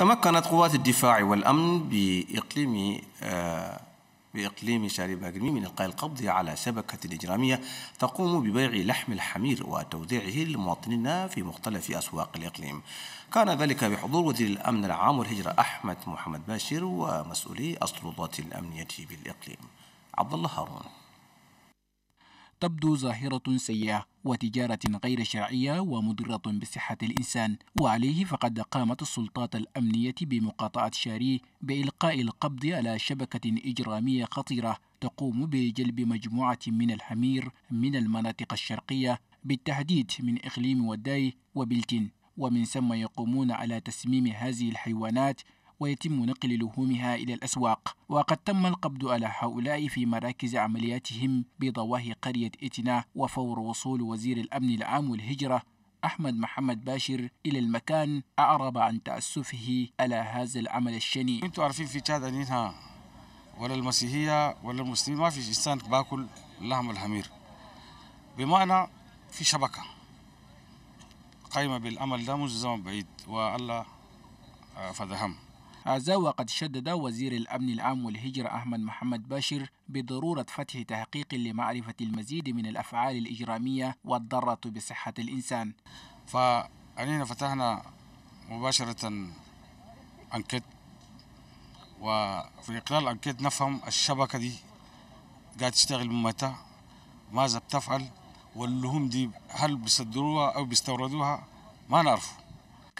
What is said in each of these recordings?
تمكنت قوات الدفاع والأمن بإقليم آه، بإقليم شارب أجرمي من إلقاء القبض على شبكة إجرامية تقوم ببيع لحم الحمير وتوزيعه للمواطنين في مختلف أسواق الإقليم كان ذلك بحضور وزير الأمن العام والهجرة أحمد محمد باشر ومسؤولي السلطات الأمنية بالإقليم عبد الله هارون تبدو ظاهرة سيئة وتجارة غير شرعية ومضرة بصحة الإنسان وعليه فقد قامت السلطات الأمنية بمقاطعة شاري بإلقاء القبض على شبكة إجرامية خطيرة تقوم بجلب مجموعة من الحمير من المناطق الشرقية بالتحديد من إقليم وداي وبلتين ومن ثم يقومون على تسميم هذه الحيوانات ويتم نقل لحومها إلى الأسواق وقد تم القبض على هؤلاء في مراكز عملياتهم بضواهي قرية إتنا وفور وصول وزير الأمن العام والهجرة أحمد محمد باشر إلى المكان أعرب عن تأسفه على هذا العمل الشنيع أنتم عارفين في تشاد أنينها ولا المسيحية ولا المسلمين ما في إنسان باكل لحم الحمير بمعنى في شبكة قايمة بالأمل ده منذ زمن بعيد والله فدهم هذا وقد شدد وزير الأمن العام والهجرة أحمد محمد باشر بضرورة فتح تحقيق لمعرفة المزيد من الأفعال الإجرامية والضارة بصحة الإنسان فأننا فتحنا مباشرة أنكت وفي خلال الأنكت نفهم الشبكة دي قاعد تشتغل من متى ماذا بتفعل واللحوم دي هل بيصدروها أو بيستوردوها ما نعرفه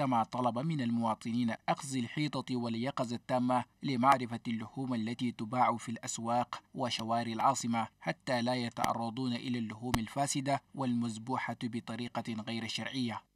كما طلب من المواطنين أخذ الحيطة واليقظة التامة لمعرفة اللحوم التي تباع في الأسواق وشوارع العاصمة حتى لا يتعرضون إلى اللحوم الفاسدة والمذبوحة بطريقة غير شرعية